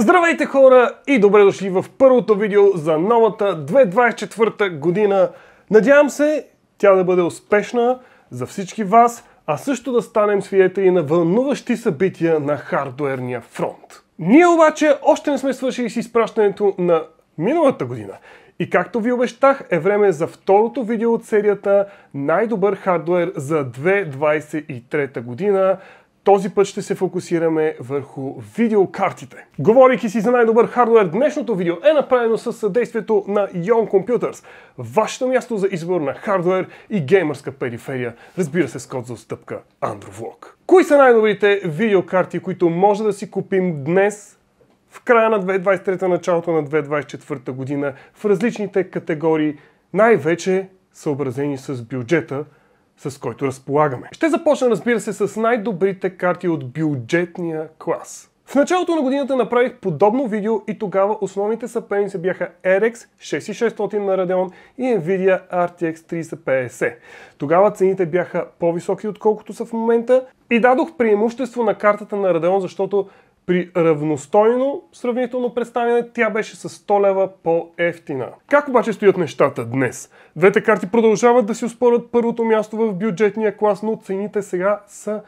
Здравейте хора и добре дошли в първото видео за новата 2024 година. Надявам се тя да бъде успешна за всички вас, а също да станем свидетели на вълнуващи събития на хардуерния фронт. Ние обаче още не сме свършили с изпращането на миналата година. И както ви обещах, е време за второто видео от серията Най-добър хардуер за 2023 година. Този път ще се фокусираме върху видеокартите. Говорейки си за най-добър хардвер, днешното видео е направено с съдействието на Yon Computers. Вашето място за избор на хардвер и геймърска периферия, разбира се с код за отстъпка AndroVlog. Кои са най-добрите видеокарти, които може да си купим днес в края на 2023, началото на 2024 година в различните категории, най-вече съобразени с бюджета – с който разполагаме. Ще започна, разбира се, с най-добрите карти от бюджетния клас. В началото на годината направих подобно видео и тогава основните съперници бяха RX 6600 на Radeon и Nvidia RTX 3050. Тогава цените бяха по-високи отколкото са в момента и дадох преимущество на картата на Radeon, защото при равностойно сравнително представяне тя беше с 100 лева по-ефтина. Как обаче стоят нещата днес? Двете карти продължават да си успорят първото място в бюджетния клас, но цените сега са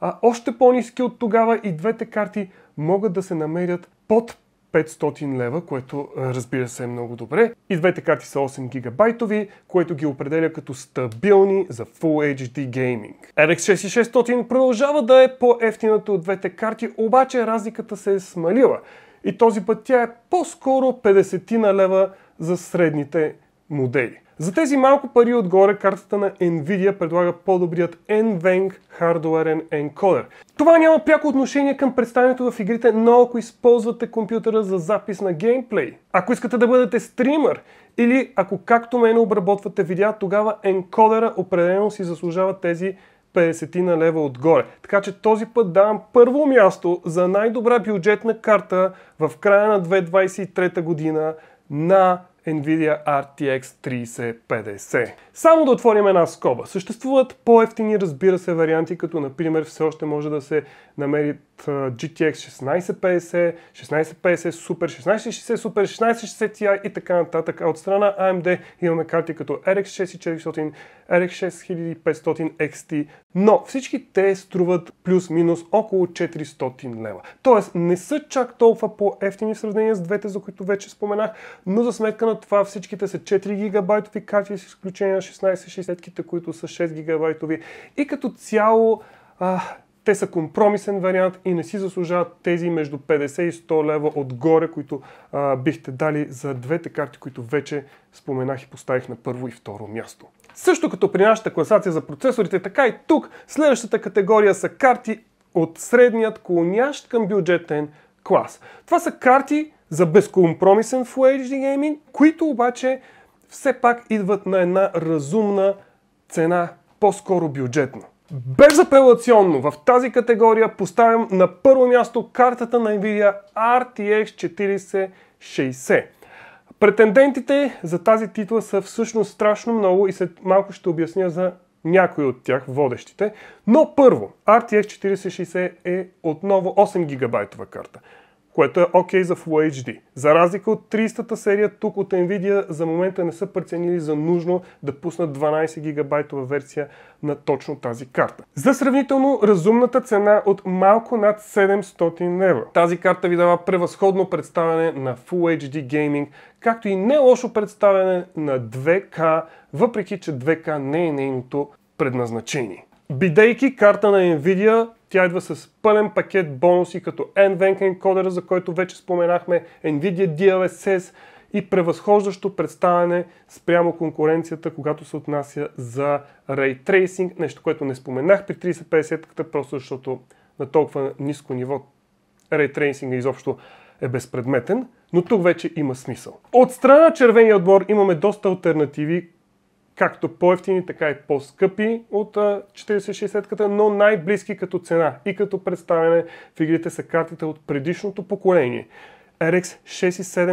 а, още по-низки от тогава и двете карти могат да се намерят под 500 лева, което разбира се е много добре. И двете карти са 8 гигабайтови, което ги определя като стабилни за Full HD гейминг. RX 6600 продължава да е по-ефтината от двете карти, обаче разликата се е смалила. И този път тя е по-скоро 50 лева за средните модели. За тези малко пари отгоре, картата на Nvidia предлага по-добрият NVENC хардуерен енкодер. Това няма пряко отношение към представянето в игрите, но ако използвате компютъра за запис на геймплей, ако искате да бъдете стример или ако както мен обработвате видеа, тогава енкодера определено си заслужава тези 50 на лева отгоре. Така че този път давам първо място за най-добра бюджетна карта в края на 2023 година на NVIDIA RTX 3050. Само да отворим една скоба. Съществуват по-ефтини, разбира се, варианти, като например все още може да се намери GTX 1650, 1650 Super, 1660 Super, 1660 Ti и така нататък. А от страна AMD имаме карти като RX 6400, RX 6500 XT, но всички те струват плюс-минус около 400 лева. Тоест не са чак толкова по-ефтини в сравнение с двете, за които вече споменах, но за сметка на това всичките са 4 гигабайтови карти, с изключение на 1660-ките, които са 6 гигабайтови. И като цяло те са компромисен вариант и не си заслужават тези между 50 и 100 лева отгоре, които а, бихте дали за двете карти, които вече споменах и поставих на първо и второ място. Също като при нашата класация за процесорите, така и тук следващата категория са карти от средният клонящ към бюджетен клас. Това са карти за безкомпромисен Full HD Gaming, които обаче все пак идват на една разумна цена, по-скоро бюджетна. Безапелационно в тази категория поставям на първо място картата на Nvidia RTX 4060. Претендентите за тази титла са всъщност страшно много и след малко ще обясня за някои от тях, водещите. Но първо, RTX 4060 е отново 8 гигабайтова карта което е окей okay за Full HD. За разлика от 30-та серия, тук от Nvidia за момента не са преценили за нужно да пуснат 12 гигабайтова версия на точно тази карта. За сравнително разумната цена от малко над 700 евро. Тази карта ви дава превъзходно представяне на Full HD Gaming, както и не лошо представяне на 2K, въпреки че 2K не е нейното предназначение. Бидейки карта на Nvidia, тя идва с пълен пакет бонуси като NVENC Encoder, за който вече споменахме, NVIDIA DLSS и превъзхождащо представяне спрямо конкуренцията, когато се отнася за Ray Tracing, нещо, което не споменах при 3050-ката, просто защото на толкова ниско ниво Ray Tracing изобщо е безпредметен, но тук вече има смисъл. От страна на червения отбор имаме доста альтернативи, както по-ефтини, така и по-скъпи от 4060-ката, но най-близки като цена и като представяне в игрите са картите от предишното поколение. RX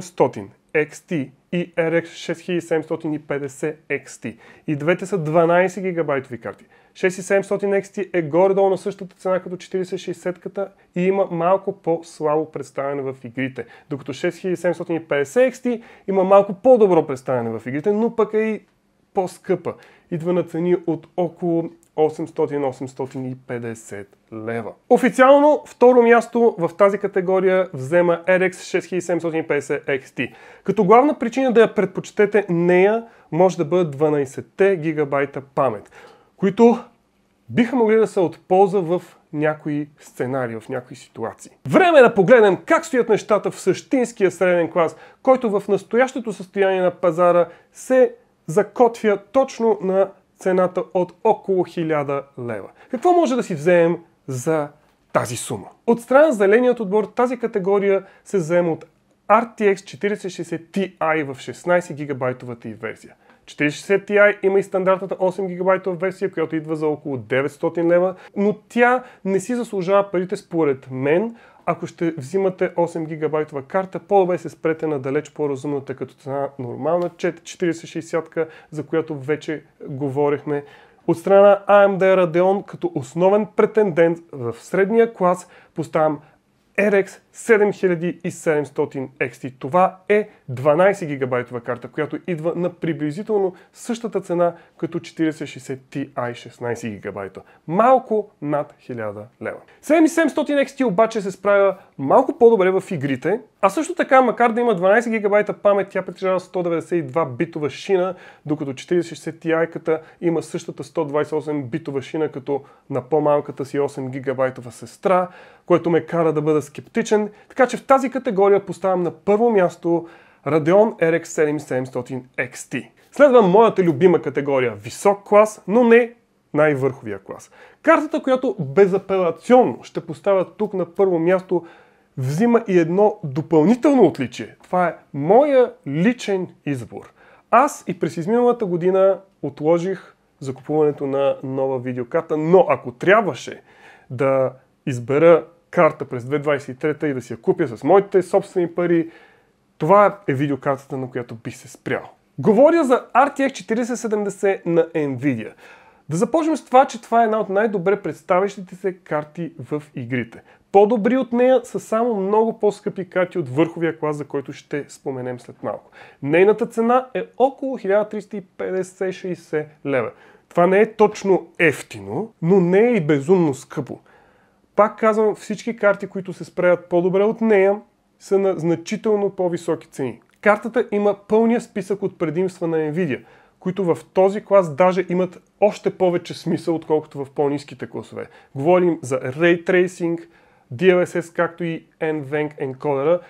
6700 XT и RX 6750 XT. И двете са 12 гигабайтови карти. 6700 XT е горе-долу на същата цена като 4060-ката и има малко по-слабо представяне в игрите. Докато 6750 XT има малко по-добро представяне в игрите, но пък е и по-скъпа. Идва на цени от около 800-850 лева. Официално второ място в тази категория взема RX 6750 XT. Като главна причина да я предпочетете нея може да бъдат 12 гигабайта памет, които биха могли да са от полза в някои сценари, в някои ситуации. Време е да погледнем как стоят нещата в същинския среден клас, който в настоящото състояние на пазара се закотвя точно на цената от около 1000 лева. Какво може да си вземем за тази сума? От страна зеленият отбор тази категория се взема от RTX 4060 Ti в 16 гигабайтовата и версия. 4060 Ti има и стандартната 8 гигабайтова версия, която идва за около 900 лева, но тя не си заслужава парите според мен, ако ще взимате 8 гигабайтова карта, по-добре се спрете на далеч по-разумната като цена е нормална 4060, за която вече говорихме. От страна AMD Radeon като основен претендент в средния клас поставям RX 7700 XT. Това е 12 гигабайтова карта, която идва на приблизително същата цена като 4060 Ti 16 гигабайта. Малко над 1000 лева. 7700 XT обаче се справя малко по-добре в игрите, а също така, макар да има 12 гигабайта памет, тя притежава 192 битова шина, докато 4060 Ti има същата 128 битова шина като на по-малката си 8 гигабайтова сестра, което ме кара да бъда скептичен така че в тази категория поставям на първо място Radeon RX 7700 XT. Следва моята любима категория висок клас, но не най-върховия клас. Картата, която безапелационно ще поставя тук на първо място, взима и едно допълнително отличие. Това е моя личен избор. Аз и през изминалата година отложих закупуването на нова видеокарта, но ако трябваше да избера карта през 2023 и да си я купя с моите собствени пари. Това е видеокартата, на която би се спрял. Говоря за RTX 4070 на Nvidia. Да започнем с това, че това е една от най-добре представящите се карти в игрите. По-добри от нея са само много по-скъпи карти от върховия клас, за който ще споменем след малко. Нейната цена е около 1350-60 лева. Това не е точно ефтино, но не е и безумно скъпо. Пак казвам, всички карти, които се спреят по-добре от нея, са на значително по-високи цени. Картата има пълния списък от предимства на Nvidia, които в този клас даже имат още повече смисъл, отколкото в по-низките класове. Говорим за Ray Tracing, DLSS, както и NVENC Encoder,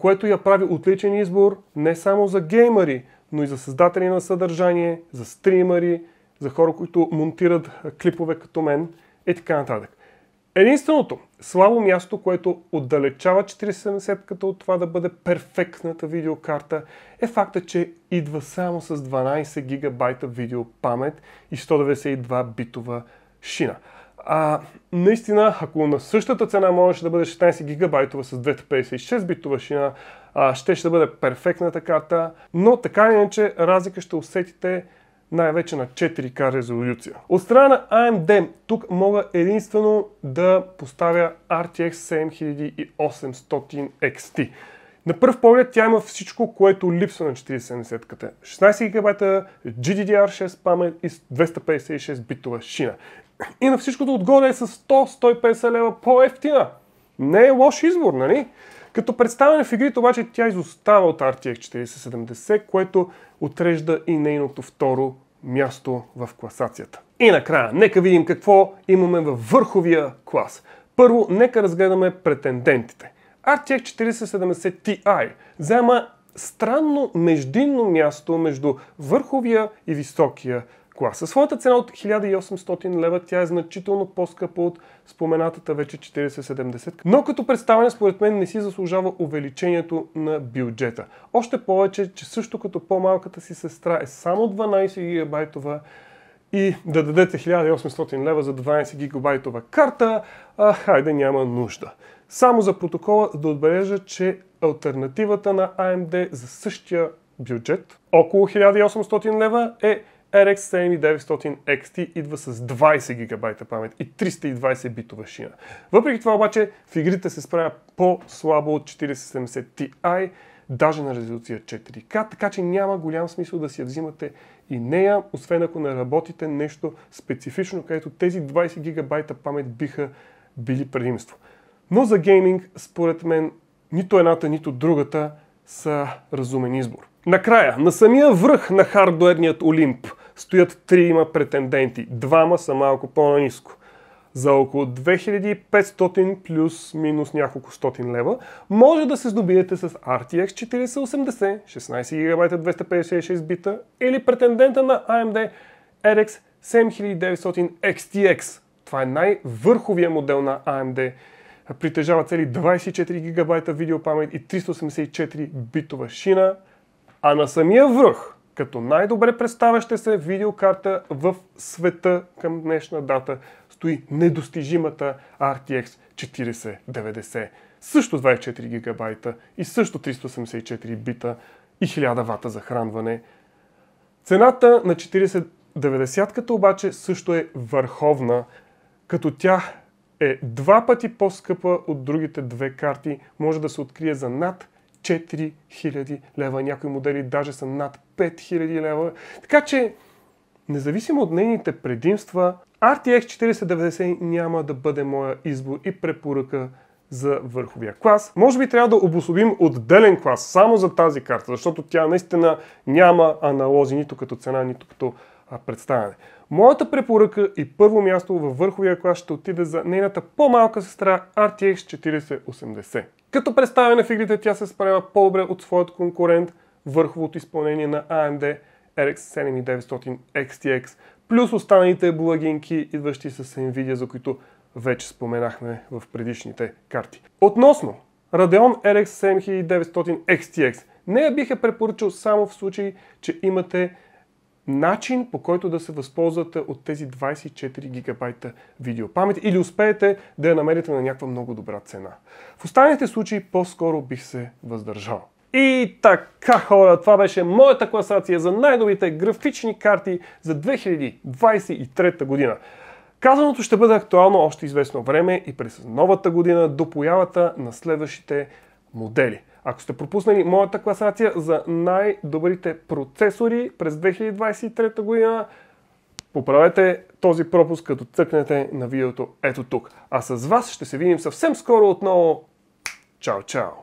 което я прави отличен избор не само за геймери, но и за създатели на съдържание, за стримери, за хора, които монтират клипове като мен и така нататък. Единственото слабо място, което отдалечава 470 ката от това да бъде перфектната видеокарта е факта, че идва само с 12 гигабайта видеопамет и 192 битова шина. А, наистина, ако на същата цена можеше да бъде 16 гигабайтова с 256 битова шина, а, ще ще бъде перфектната карта, но така иначе разлика ще усетите най-вече на 4К резолюция. От страна на AMD, тук мога единствено да поставя RTX 7800 XT. На първ поглед тя има всичко, което липсва на 4070-ката. 16 ГБ, GDDR6 памет и 256 битова шина. И на всичкото отгоре е с 100-150 лева по-ефтина. Не е лош избор, нали? Като представяне в игрите обаче тя изостава от RTX 4070, което отрежда и нейното второ място в класацията. И накрая, нека видим какво имаме във върховия клас. Първо, нека разгледаме претендентите. RTX 4070 Ti взема странно междинно място между върховия и високия кола. Със своята цена от 1800 лева тя е значително по-скъпа от споменатата вече 4070, но като представяне според мен не си заслужава увеличението на бюджета. Още повече, че също като по-малката си сестра е само 12 гигабайтова и да дадете 1800 лева за 12 гигабайтова карта, а, хайде няма нужда. Само за протокола да отбележа, че альтернативата на AMD за същия бюджет, около 1800 лева, е RX 7900 XT идва с 20 ГБ памет и 320 битова шина. Въпреки това обаче в игрите се справя по-слабо от 4070 Ti, даже на резолюция 4K, така че няма голям смисъл да си я взимате и нея, освен ако не работите нещо специфично, където тези 20 гигабайта памет биха били предимство. Но за гейминг, според мен, нито едната, нито другата са разумен избор. Накрая, на самия връх на хардуерният Олимп – стоят трима претенденти. Двама са малко по ниско За около 2500 плюс минус няколко стотин лева може да се здобиете с RTX 4080, 16 ГБ 256 бита или претендента на AMD RX 7900 XTX. Това е най-върховия модел на AMD притежава цели 24 гигабайта видеопамет и 384 битова шина, а на самия връх като най-добре представяща се видеокарта в света към днешна дата стои недостижимата RTX 4090. Също 24 гигабайта и също 384 бита и 1000 вата захранване. Цената на 4090-ката обаче също е върховна, като тя е два пъти по-скъпа от другите две карти, може да се открие за над 4000 лева. Някои модели даже са над 5000 лева. Така че, независимо от нейните предимства, RTX 4090 няма да бъде моя избор и препоръка за върховия клас. Може би трябва да обособим отделен клас само за тази карта, защото тя наистина няма аналози нито като цена, нито като представяне. Моята препоръка и първо място във върховия клас ще отиде за нейната по-малка сестра RTX 4080. Като представяне в игрите тя се справя по-добре от своят конкурент – върховото изпълнение на AMD RX 7900 XTX, плюс останалите благинки, идващи с Nvidia, за които вече споменахме в предишните карти. Относно Radeon RX 7900 XTX, не бих я е препоръчал само в случай, че имате начин по който да се възползвате от тези 24 гигабайта видеопамет или успеете да я намерите на някаква много добра цена. В останалите случаи по-скоро бих се въздържал. И така, хора, това беше моята класация за най-добрите графични карти за 2023 година. Казаното ще бъде актуално още известно време и през новата година до появата на следващите модели. Ако сте пропуснали моята класация за най-добрите процесори през 2023 година, поправете този пропуск, като цъкнете на видеото ето тук. А с вас ще се видим съвсем скоро отново. Чао, чао!